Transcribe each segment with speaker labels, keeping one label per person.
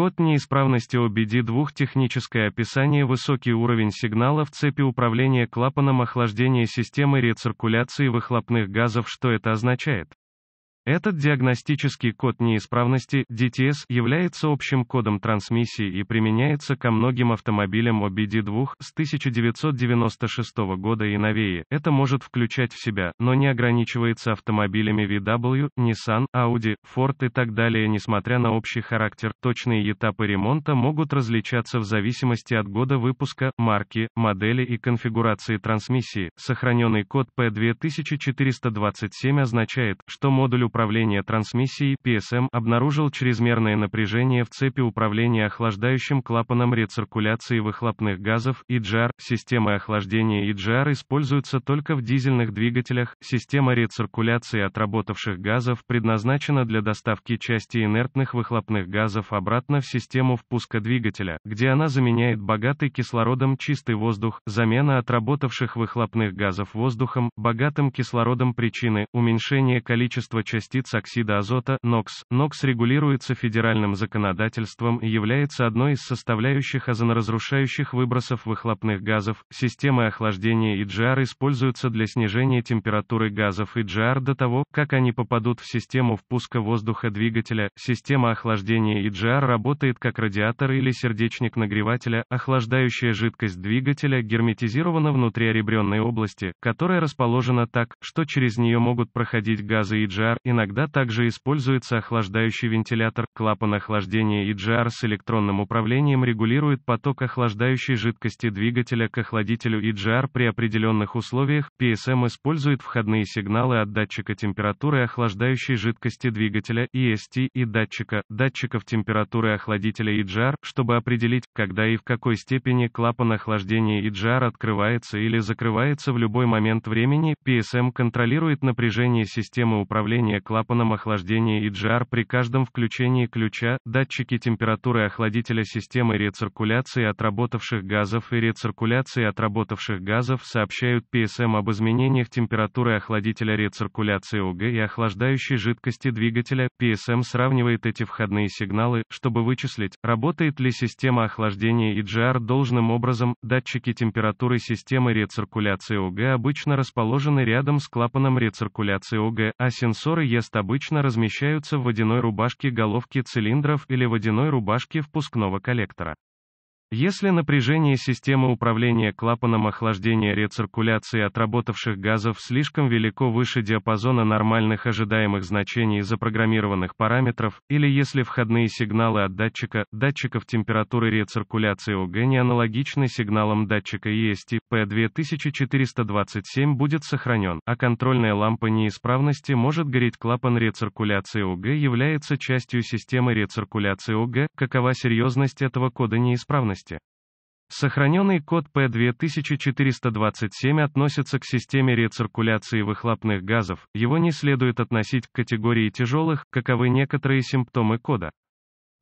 Speaker 1: Код неисправности OBD2 техническое описание высокий уровень сигнала в цепи управления клапаном охлаждения системы рециркуляции выхлопных газов что это означает? Этот диагностический код неисправности DTS является общим кодом трансмиссии и применяется ко многим автомобилям OBD2 с 1996 года и новее. Это может включать в себя, но не ограничивается автомобилями VW, Nissan, Audi, Ford и так далее, несмотря на общий характер. Точные этапы ремонта могут различаться в зависимости от года выпуска, марки, модели и конфигурации трансмиссии. Сохраненный код P2427 означает, что модулю управления трансмиссией PSM обнаружил чрезмерное напряжение в цепи управления охлаждающим клапаном рециркуляции выхлопных газов EGR. Системы охлаждения EGR используются только в дизельных двигателях. Система рециркуляции отработавших газов предназначена для доставки части инертных выхлопных газов обратно в систему впуска двигателя, где она заменяет богатый кислородом чистый воздух. Замена отработавших выхлопных газов воздухом, богатым кислородом причины уменьшения количества частиц частиц оксида азота (НОКС). НОКС регулируется федеральным законодательством и является одной из составляющих озоноразрушающих выбросов выхлопных газов. Системы охлаждения EGR используются для снижения температуры газов EGR до того, как они попадут в систему впуска воздуха двигателя. Система охлаждения EGR работает как радиатор или сердечник нагревателя. Охлаждающая жидкость двигателя герметизирована внутри ребренной области, которая расположена так, что через нее могут проходить газы EGR, Иногда также используется охлаждающий вентилятор, клапан охлаждения EGR с электронным управлением регулирует поток охлаждающей жидкости двигателя к охладителю EGR при определенных условиях, PSM использует входные сигналы от датчика температуры охлаждающей жидкости двигателя EST и датчика, датчиков температуры охладителя EGR, чтобы определить, когда и в какой степени клапан охлаждения EGR открывается или закрывается в любой момент времени, PSM контролирует напряжение системы управления клапаном охлаждения и EGR при каждом включении ключа, датчики температуры охладителя системы рециркуляции отработавших газов и рециркуляции отработавших газов сообщают PSM об изменениях температуры охладителя рециркуляции ОГ и охлаждающей жидкости двигателя. PSM сравнивает эти входные сигналы, чтобы вычислить, работает ли система охлаждения и EGR должным образом. Датчики температуры системы рециркуляции ОГ обычно расположены рядом с клапаном рециркуляции ОГ, а сенсоры ест обычно размещаются в водяной рубашке головки цилиндров или водяной рубашке впускного коллектора. Если напряжение системы управления клапаном охлаждения рециркуляции отработавших газов слишком велико выше диапазона нормальных ожидаемых значений запрограммированных параметров, или если входные сигналы от датчика, датчиков температуры рециркуляции ОГ не аналогичны сигналам датчика EST, P2427 будет сохранен, а контрольная лампа неисправности может гореть клапан рециркуляции ОГ является частью системы рециркуляции ОГ, какова серьезность этого кода неисправности? части. Сохраненный код P2427 относится к системе рециркуляции выхлопных газов, его не следует относить к категории тяжелых, каковы некоторые симптомы кода.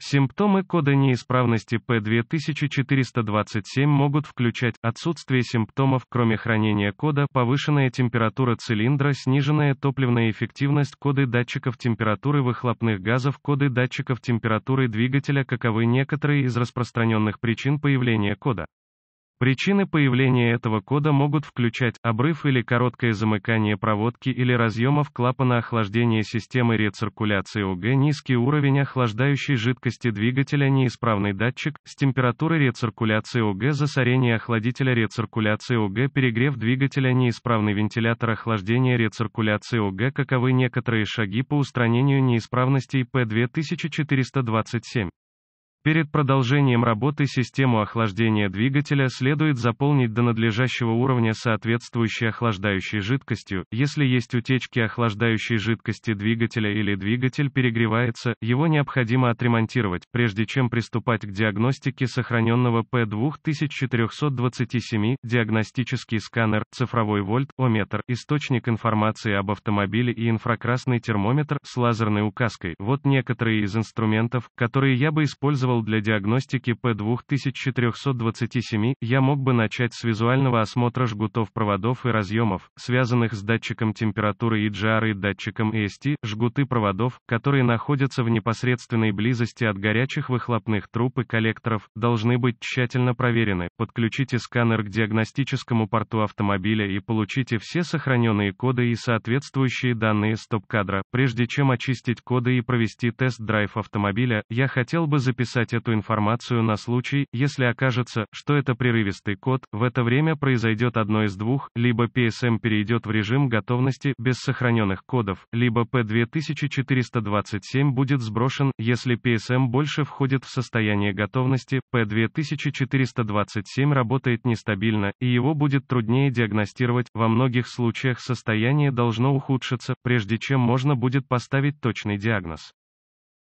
Speaker 1: Симптомы кода неисправности P2427 могут включать отсутствие симптомов, кроме хранения кода, повышенная температура цилиндра, сниженная топливная эффективность, коды датчиков температуры выхлопных газов, коды датчиков температуры двигателя, каковы некоторые из распространенных причин появления кода. Причины появления этого кода могут включать обрыв или короткое замыкание проводки или разъемов клапана охлаждения системы рециркуляции ОГ, низкий уровень охлаждающей жидкости двигателя, неисправный датчик, с температуры рециркуляции ОГ, засорение охладителя рециркуляции ОГ, перегрев двигателя, неисправный вентилятор охлаждения рециркуляции ОГ, каковы некоторые шаги по устранению неисправностей p 2427 Перед продолжением работы систему охлаждения двигателя следует заполнить до надлежащего уровня соответствующей охлаждающей жидкостью. Если есть утечки охлаждающей жидкости двигателя или двигатель перегревается, его необходимо отремонтировать, прежде чем приступать к диагностике сохраненного P2427, диагностический сканер, цифровой вольт, ометр, источник информации об автомобиле и инфракрасный термометр с лазерной указкой. Вот некоторые из инструментов, которые я бы использовал использовал для диагностики p 2427 я мог бы начать с визуального осмотра жгутов проводов и разъемов, связанных с датчиком температуры EGR и датчиком EST, жгуты проводов, которые находятся в непосредственной близости от горячих выхлопных труб и коллекторов, должны быть тщательно проверены. Подключите сканер к диагностическому порту автомобиля и получите все сохраненные коды и соответствующие данные стоп-кадра. Прежде чем очистить коды и провести тест-драйв автомобиля, я хотел бы записать записать эту информацию на случай, если окажется, что это прерывистый код, в это время произойдет одно из двух, либо PSM перейдет в режим готовности без сохраненных кодов, либо P2427 будет сброшен, если PSM больше входит в состояние готовности, P2427 работает нестабильно, и его будет труднее диагностировать, во многих случаях состояние должно ухудшиться, прежде чем можно будет поставить точный диагноз.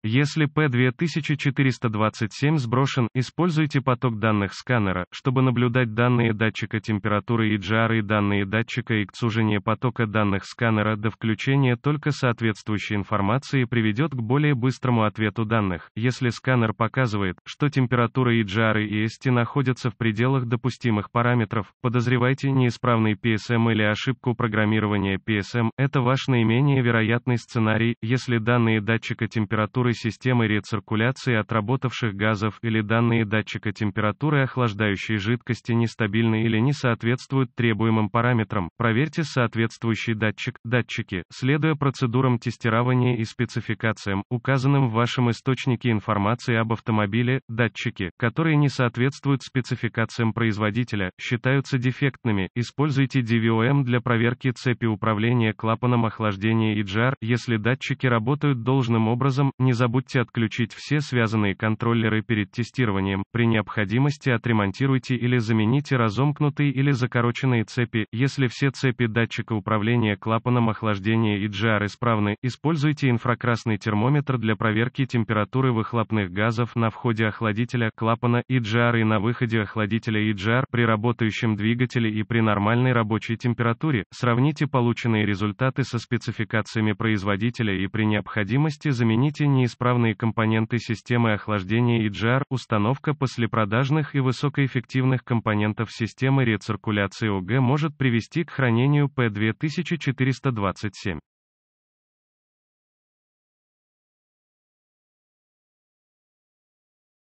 Speaker 1: Если P2427 сброшен, используйте поток данных сканера, чтобы наблюдать данные датчика температуры и GR и данные датчика и к сужению потока данных сканера до включения только соответствующей информации приведет к более быстрому ответу данных. Если сканер показывает, что температура и GR и ST находятся в пределах допустимых параметров, подозревайте неисправный PSM или ошибку программирования PSM, это ваш наименее вероятный сценарий, если данные датчика температуры силовой системы рециркуляции отработавших газов или данные датчика температуры охлаждающей жидкости нестабильны или не соответствуют требуемым параметрам, проверьте соответствующий датчик, датчики, следуя процедурам тестирования и спецификациям, указанным в вашем источнике информации об автомобиле, датчики, которые не соответствуют спецификациям производителя, считаются дефектными, используйте DVOM для проверки цепи управления клапаном охлаждения и JAR, если датчики работают должным образом, не за забудьте отключить все связанные контроллеры перед тестированием, при необходимости отремонтируйте или замените разомкнутые или закороченные цепи, если все цепи датчика управления клапаном охлаждения и GR исправны, используйте инфракрасный термометр для проверки температуры выхлопных газов на входе охладителя клапана и GR и на выходе охладителя и GR при работающем двигателе и при нормальной рабочей температуре, сравните полученные результаты со спецификациями производителя и при необходимости замените неисправные исправные компоненты системы охлаждения EGR, установка послепродажных и высокоэффективных компонентов системы рециркуляции ОГ может привести к хранению P2427.